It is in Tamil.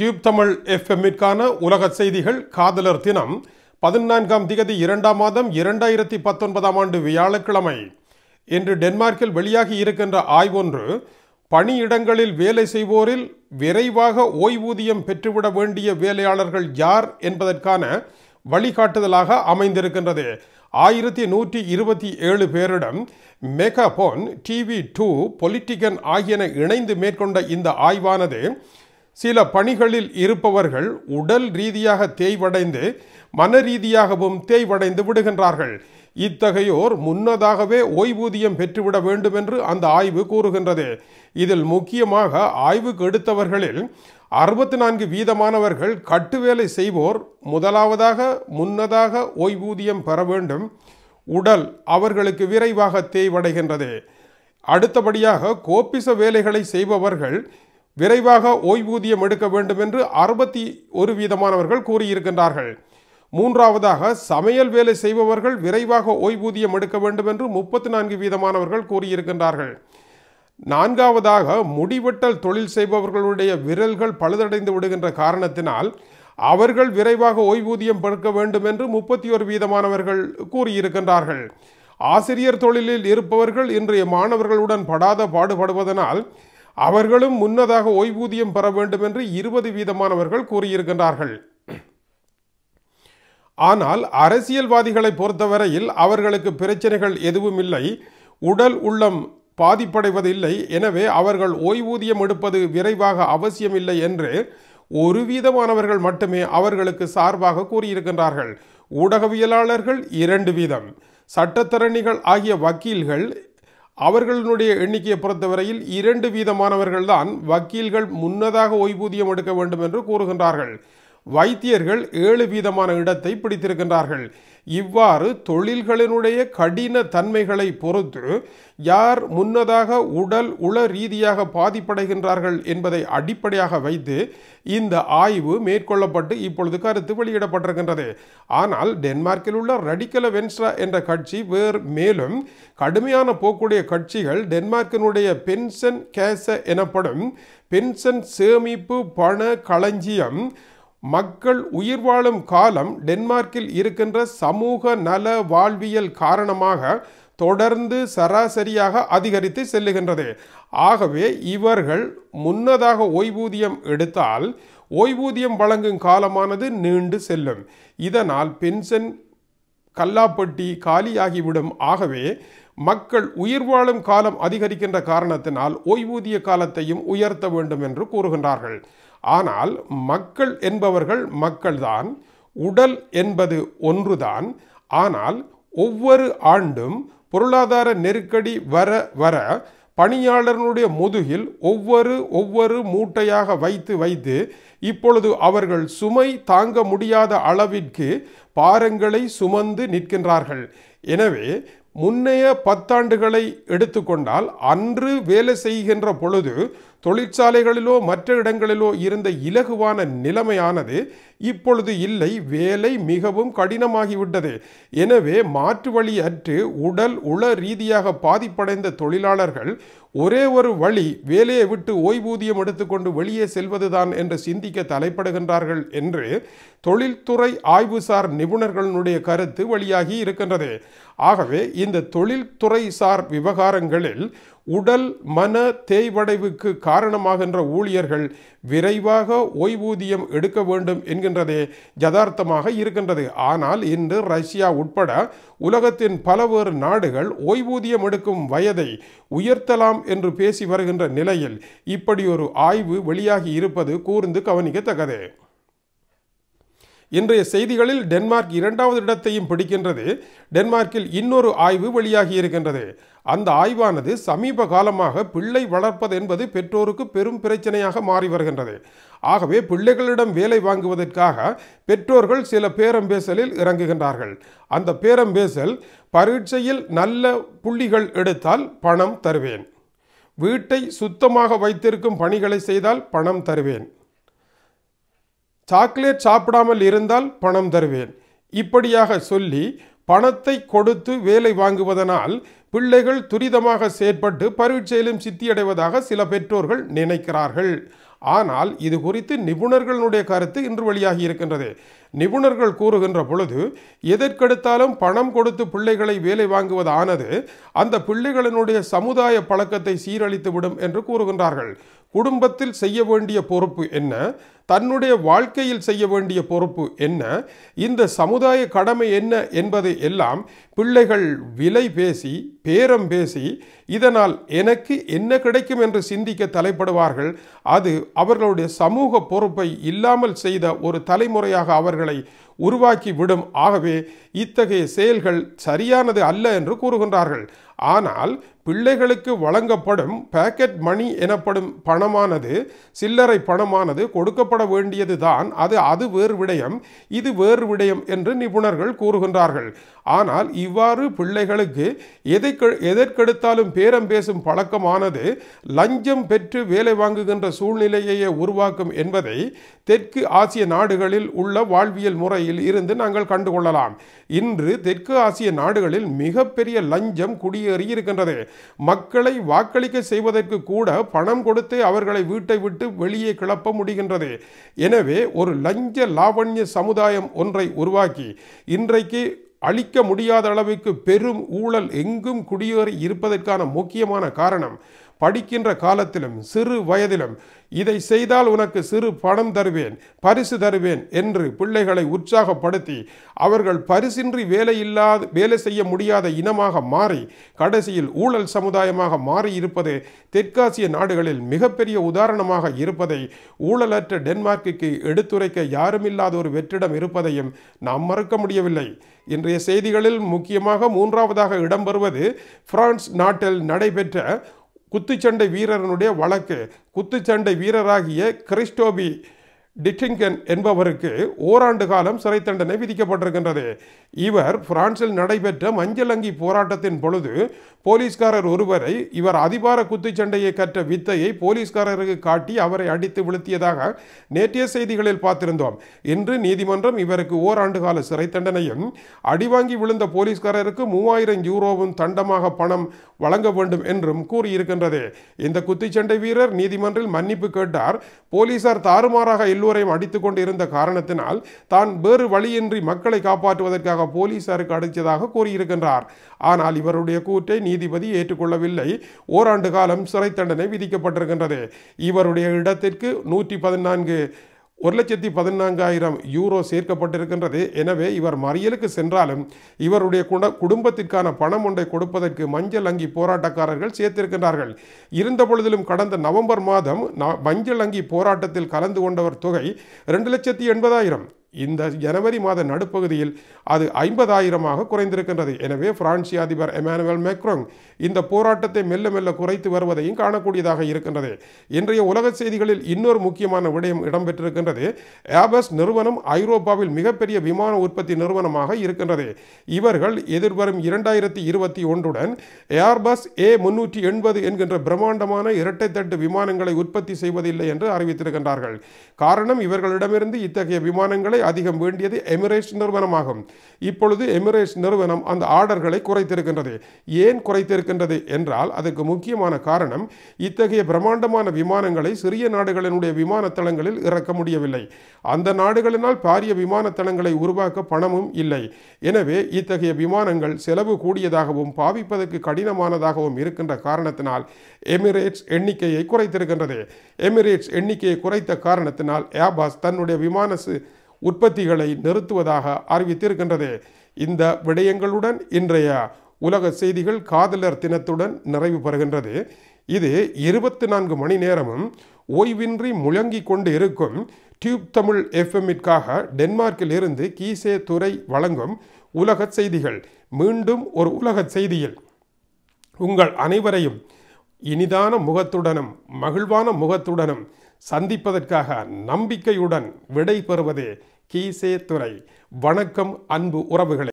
டியூப் தமிழ் எஃப்எம்மிற்கான உலக செய்திகள் காதலர் தினம் பதினான்காம் திகதி இரண்டாம் மாதம் இரண்டாயிரத்தி பத்தொன்பதாம் ஆண்டு வியாழக்கிழமை இன்று டென்மார்க்கில் வெளியாகி இருக்கின்ற ஆய்வொன்று பணியிடங்களில் வேலை செய்வோரில் விரைவாக ஓய்வூதியம் பெற்றுவிட வேண்டிய வேலையாளர்கள் யார் என்பதற்கான வழிகாட்டுதலாக அமைந்திருக்கின்றது ஆயிரத்தி நூற்றி இருபத்தி ஏழு பேரிடம் மெகாபோன் டிவி டூ பொலிட்டிகன் ஆகியன இணைந்து மேற்கொண்ட இந்த ஆய்வானது சில பணிகளில் இருப்பவர்கள் உடல் ரீதியாக தேய்வடைந்து மன ரீதியாகவும் தேய்வடைந்து விடுகின்றார்கள் இத்தகையோர் முன்னதாகவே ஓய்வூதியம் பெற்றுவிட வேண்டும் என்று அந்த ஆய்வு கூறுகின்றது இதில் முக்கியமாக ஆய்வுக்கு எடுத்தவர்களில் அறுபத்தி நான்கு வீதமானவர்கள் கட்டுவேலை செய்வோர் முதலாவதாக முன்னதாக ஓய்வூதியம் பெற வேண்டும் உடல் அவர்களுக்கு விரைவாக தேய்வடைகின்றது அடுத்தபடியாக கோப்பிச வேலைகளை செய்பவர்கள் விரைவாக ஓய்வூதியம் எடுக்க வேண்டும் என்று அறுபத்தி ஒரு வீதமானவர்கள் கூறியிருக்கின்றார்கள் மூன்றாவதாக சமையல் வேலை செய்பவர்கள் விரைவாக ஓய்வூதியம் எடுக்க வேண்டும் என்று முப்பத்தி நான்கு வீதமானவர்கள் கூறியிருக்கின்றார்கள் நான்காவதாக முடிவெட்டல் தொழில் செய்பவர்களுடைய விரல்கள் பழுதடைந்து விடுகின்ற காரணத்தினால் அவர்கள் விரைவாக ஓய்வூதியம் பெருக்க வேண்டும் என்று முப்பத்தி ஒரு வீதமானவர்கள் கூறியிருக்கின்றார்கள் ஆசிரியர் தொழிலில் இருப்பவர்கள் இன்றைய மாணவர்களுடன் படாத பாடுபடுவதனால் அவர்களும் முன்னதாக ஓய்வூதியம் பெற வேண்டும் என்று இருபது வீதமானவர்கள் கூறியிருக்கின்றார்கள் ஆனால் அரசியல்வாதிகளை பொறுத்தவரையில் அவர்களுக்கு பிரச்சனைகள் எதுவும் இல்லை உடல் உள்ளம் பாதிப்படைவதில்லை எனவே அவர்கள் ஓய்வூதியம் எடுப்பது விரைவாக அவசியமில்லை என்று ஒரு வீதமானவர்கள் மட்டுமே அவர்களுக்கு சார்பாக கூறியிருக்கின்றார்கள் ஊடகவியலாளர்கள் இரண்டு வீதம் சட்டத்தரணிகள் ஆகிய வக்கீல்கள் அவர்களுடைய எண்ணிக்கையை பொறுத்தவரையில் இரண்டு வீதமானவர்கள்தான் வக்கீல்கள் முன்னதாக ஓய்வூதியம் எடுக்க வேண்டும் என்று கூறுகின்றார்கள் வைத்தியர்கள் ஏழு வீதமான இடத்தை பிடித்திருக்கின்றார்கள் இவ்வாறு தொழில்களினுடைய கடின தன்மைகளை பொறுத்து யார் முன்னதாக உடல் உள ரீதியாக பாதிப்படைகின்றார்கள் என்பதை அடிப்படையாக வைத்து இந்த ஆய்வு மேற்கொள்ளப்பட்டு இப்பொழுது கருத்து வெளியிடப்பட்டிருக்கின்றது ஆனால் டென்மார்க்கில் உள்ள ரடிக்கல வென்ஸ்ரா என்ற கட்சி வேறு மேலும் கடுமையான போக்குடைய கட்சிகள் டென்மார்க்கினுடைய பென்சன் கேச எனப்படும் பென்சன் சேமிப்பு பண களஞ்சியம் மக்கள் உயிர் வாழும் காலம் டென்மார்க்கில் இருக்கின்ற சமூக நல வாழ்வியல் காரணமாக தொடர்ந்து சராசரியாக அதிகரித்து செல்லுகின்றது ஆகவே இவர்கள் முன்னதாக ஓய்வூதியம் எடுத்தால் ஓய்வூதியம் வழங்கும் காலமானது நீண்டு செல்லும் இதனால் பென்ஷன் கல்லாப்பட்டி காலியாகிவிடும் ஆகவே மக்கள் உயிர் வாழும் காலம் அதிகரிக்கின்ற காரணத்தினால் ஓய்வூதிய காலத்தையும் உயர்த்த வேண்டும் என்று கூறுகின்றார்கள் ஆனால் மக்கள் என்பவர்கள் மக்கள்தான் உடல் என்பது ஒன்றுதான் ஆனால் ஒவ்வொரு ஆண்டும் பொருளாதார நெருக்கடி வர வர பணியாளர்களுடைய முதுகில் ஒவ்வொரு ஒவ்வொரு மூட்டையாக வைத்து வைத்து இப்பொழுது அவர்கள் சுமை தாங்க முடியாத அளவிற்கு பாரங்களை சுமந்து நிற்கின்றார்கள் எனவே முன்னைய பத்தாண்டுகளை எடுத்துக்கொண்டால் அன்று வேலை செய்கின்ற பொழுது தொழிற்சாலைகளிலோ மற்ற இடங்களிலோ இருந்த இலகுவான நிலைமையானது இப்பொழுது இல்லை வேலை மிகவும் கடினமாகிவிட்டது எனவே மாற்று வழி அற்று உடல் உள ரீதியாக பாதிப்படைந்த தொழிலாளர்கள் ஒரே ஒரு வழி வேலையை விட்டு ஓய்வூதியம் எடுத்துக்கொண்டு வெளியே செல்வதுதான் என்று சிந்திக்க தலைப்படுகின்றார்கள் என்று தொழில்துறை ஆய்வுசார் நிபுணர்களுடைய கருத்து வழியாகி இருக்கின்றது ஆகவே இந்த தொழில்துறை சார் விவகாரங்களில் உடல் மன தேய்வடைவுக்கு காரணமாகின்ற ஊழியர்கள் விரைவாக ஓய்வூதியம் எடுக்க வேண்டும் என்கின்றதே யதார்த்தமாக இருக்கின்றது ஆனால் இன்று ரஷ்யா உட்பட உலகத்தின் பலவேறு நாடுகள் ஓய்வூதியம் எடுக்கும் வயதை உயர்த்தலாம் என்று பேசி வருகின்ற நிலையில் இப்படி ஒரு ஆய்வு வெளியாகி இருப்பது கூர்ந்து கவனிக்கத்தக்கது இன்றைய செய்திகளில் டென்மார்க் இரண்டாவது இடத்தையும் பிடிக்கின்றது டென்மார்க்கில் இன்னொரு ஆய்வு வெளியாகி இருக்கின்றது அந்த ஆய்வானது சமீப காலமாக பிள்ளை வளர்ப்பது என்பது பெற்றோருக்கு பெரும் பிரச்சனையாக மாறி வருகின்றது ஆகவே பிள்ளைகளிடம் வேலை வாங்குவதற்காக பெற்றோர்கள் சில பேரம்பேசலில் இறங்குகின்றார்கள் அந்த பேரம்பேசல் பரீட்சையில் நல்ல புள்ளிகள் எடுத்தால் பணம் தருவேன் வீட்டை சுத்தமாக வைத்திருக்கும் பணிகளை செய்தால் பணம் தருவேன் சாக்லேட் சாப்பிடாமல் இருந்தால் பணம் தருவேன் இப்படியாக சொல்லி பணத்தை கொடுத்து வேலை வாங்குவதனால் பிள்ளைகள் துரிதமாக செயற்பட்டு பரீட்சையிலும் சித்தியடைவதாக சில பெற்றோர்கள் நினைக்கிறார்கள் ஆனால் இது குறித்து நிபுணர்களுடைய கருத்து இன்று வழியாகி இருக்கின்றது நிபுணர்கள் கூறுகின்ற பொழுது எதற்கெடுத்தாலும் பணம் கொடுத்து பிள்ளைகளை வேலை வாங்குவதானது அந்த பிள்ளைகளினுடைய சமுதாய பழக்கத்தை சீரழித்துவிடும் என்று கூறுகின்றார்கள் குடும்பத்தில் செய்ய வேண்டிய பொறுப்பு என்ன தன்னுடைய வாழ்க்கையில் செய்ய வேண்டிய பொறுப்பு என்ன இந்த சமுதாய கடமை என்ன என்பதை எல்லாம் பிள்ளைகள் விலை பேசி பேரம் பேசி இதனால் எனக்கு என்ன கிடைக்கும் என்று சிந்திக்க தலைப்படுவார்கள் அது அவர்களுடைய சமூக பொறுப்பை இல்லாமல் செய்த ஒரு தலைமுறையாக அவர்களை உருவாக்கி விடும் ஆகவே இத்தகைய செயல்கள் சரியானது அல்ல என்று கூறுகின்றார்கள் ஆனால் பிள்ளைகளுக்கு வழங்கப்படும் பேக்கெட் மணி எனப்படும் பணமானது சில்லறை பணமானது கொடுக்கப்பட வேண்டியது தான் அது அது வேறு விடயம் இது வேறு விடயம் என்று நிபுணர்கள் கூறுகின்றார்கள் ஆனால் இவ்வாறு பிள்ளைகளுக்கு எதை எதற்கெடுத்தாலும் பேரம் பேசும் பழக்கமானது லஞ்சம் பெற்று வேலை வாங்குகின்ற சூழ்நிலையையே உருவாக்கும் என்பதை தெற்கு ஆசிய நாடுகளில் உள்ள வாழ்வியல் முறையில் இருந்து நாங்கள் கண்டுகொள்ளலாம் இன்று தெற்கு ஆசிய நாடுகளில் மிகப்பெரிய லஞ்சம் குடியேறி இருக்கின்றது மக்களை வாக்களிக்க செய்வதற்கு கூட பணம் கொடுத்து அவர்களை வீட்டை விட்டு வெளியே கிளப்ப முடிகின்றது எனவே ஒரு லஞ்ச லாவண்ய சமுதாயம் ஒன்றை உருவாக்கி இன்றைக்கு அழிக்க முடியாத அளவுக்கு பெரும் ஊழல் எங்கும் குடியேறி இருப்பதற்கான முக்கியமான காரணம் படிக்கின்ற காலத்திலும் சிறு வயதிலும் இதை செய்தால் உனக்கு சிறு பணம் தருவேன் பரிசு தருவேன் என்று பிள்ளைகளை உற்சாகப்படுத்தி அவர்கள் பரிசின்றி வேலை இல்லாத வேலை செய்ய முடியாத இனமாக மாறி கடைசியில் ஊழல் சமுதாயமாக மாறி இருப்பது தெற்காசிய நாடுகளில் மிகப்பெரிய உதாரணமாக இருப்பதை ஊழலற்ற டென்மார்க்குக்கு எடுத்துரைக்க யாருமில்லாத ஒரு வெற்றிடம் இருப்பதையும் நாம் மறுக்க முடியவில்லை இன்றைய செய்திகளில் முக்கியமாக மூன்றாவதாக இடம்பெறுவது பிரான்ஸ் நாட்டில் நடைபெற்ற குத்துச்சண்டை வீரனுடைய வழக்கு குத்துச்சண்டை வீரராகிய கிறிஸ்டோபி டிட்டிங்கன் என்பவருக்கு ஓராண்டு காலம் சிறை தண்டனை விதிக்கப்பட்டிருக்கின்றது இவர் பிரான்சில் நடைபெற்ற மஞ்சள் அங்கி போராட்டத்தின் பொழுது போலீஸ்காரர் ஒருவரை இவர் அதிபார குத்துச்சண்டையை கற்ற வித்தையை போலீஸ்காரருக்கு காட்டி அவரை அடித்து வீழ்த்தியதாக நேற்றைய செய்திகளில் பார்த்திருந்தோம் இன்று நீதிமன்றம் இவருக்கு ஓராண்டு கால சிறை தண்டனையும் அடிவாங்கி விழுந்த போலீஸ்காரருக்கு மூவாயிரம் யூரோவும் தண்டமாக பணம் வழங்க வேண்டும் என்றும் கூறியிருக்கின்றது இந்த குத்துச்சண்டை வீரர் நீதிமன்றில் மன்னிப்பு கேட்டார் போலீசார் தாறுமாறாக எல்லோரையும் அடித்துக் கொண்டிருந்த இருந்த காரணத்தினால் தான் வேறு வழியின்றி மக்களை காப்பாற்றுவதற்காக போலீசாருக்கு அடைச்சதாக கூறியிருக்கின்றார் ஆனால் இவருடைய கூற்றை நீதிபதி ஏற்றுக்கொள்ளவில்லை ஓராண்டு காலம் சிறை தண்டனை விதிக்கப்பட்டிருக்கின்றது இவருடைய இடத்திற்கு நூற்றி பதினான்கு ஒரு லட்சத்தி பதினான்காயிரம் யூரோ சேர்க்கப்பட்டிருக்கின்றது எனவே இவர் மறியலுக்கு சென்றாலும் இவருடைய குடும்பத்திற்கான பணம் ஒன்றை கொடுப்பதற்கு மஞ்சள் அங்கி போராட்டக்காரர்கள் சேர்த்திருக்கின்றார்கள் இருந்த பொழுதிலும் கடந்த நவம்பர் மாதம் மஞ்சள் அங்கி போராட்டத்தில் கலந்து கொண்டவர் தொகை ரெண்டு லட்சத்தி எண்பதாயிரம் இந்த ஜனவரி மாத நடுப்பகுதியில் அது ஐம்பதாயிரமாக குறைந்திருக்கின்றது எனவே பிரான்சிய அதிபர் எமானுவல் மேக்ரோங் இந்த போராட்டத்தை மெல்ல மெல்ல குறைத்து வருவதையும் காணக்கூடியதாக இருக்கின்றது இன்றைய உலக செய்திகளில் இன்னொரு முக்கியமான விடயம் இடம்பெற்றிருக்கின்றது ஏபஸ் நிறுவனம் ஐரோப்பாவில் மிகப்பெரிய விமான உற்பத்தி நிறுவனமாக இருக்கின்றது இவர்கள் எதிர்வரும் இரண்டாயிரத்தி இருபத்தி ஒன்றுடன் ஏர்பஸ் ஏ முன்னூற்றி எண்பது என்கின்ற பிரம்மாண்டமான இரட்டை தட்டு விமானங்களை உற்பத்தி செய்வதில்லை என்று அறிவித்திருக்கின்றார்கள் காரணம் இவர்களிடமிருந்து இத்தகைய விமானங்களை அதிகம் வேண்டியது எமிரேட்ஸ் நிறுவனமாகும் இப்பொழுது எமிரேட்ஸ் நிறுவனம் அந்த ஆர்டர்களை குறைத்திருக்கின்றது ஏன் குறைத்திருக்கின்றது என்றால் அதற்கு முக்கியமான காரணம் இத்தகைய பிரம்மாண்டமான விமானங்களை சிறிய நாடுகளினுடைய விமானத்தளங்களில் இறக்க முடியவில்லை அந்த நாடுகளினால் பாரிய விமானத்தளங்களை உருவாக்க பணமும் இல்லை எனவே இத்தகைய விமானங்கள் செலவு கூடியதாகவும் பாவிப்பதற்கு கடினமானதாகவும் இருக்கின்ற காரணத்தினால் எமிரேட்ஸ் எண்ணிக்கையை குறைத்திருக்கின்றது எமிரேட்ஸ் எண்ணிக்கையை குறைத்த காரணத்தினால் ஏபாஸ் தன்னுடைய விமான உற்பத்திகளை நிறுத்துவதாக அறிவித்திருக்கின்றது இந்த விடயங்களுடன் இன்றைய உலக செய்திகள் காதலர் தினத்துடன் நிறைவு பெறுகின்றது இது இருபத்தி நான்கு மணி நேரமும் ஓய்வின்றி முழங்கிக் கொண்டு இருக்கும் டியூப் தமிழ் எஃப்எம்மிற்காக டென்மார்க்கில் இருந்து கீசே துறை வழங்கும் உலக செய்திகள் மீண்டும் ஒரு உலக செய்தியில் உங்கள் அனைவரையும் இனிதான முகத்துடனும் மகிழ்வான முகத்துடனும் சந்திப்பதற்காக நம்பிக்கையுடன் விடை பெறுவதே கீசே துறை வணக்கம் அன்பு உறவுகளை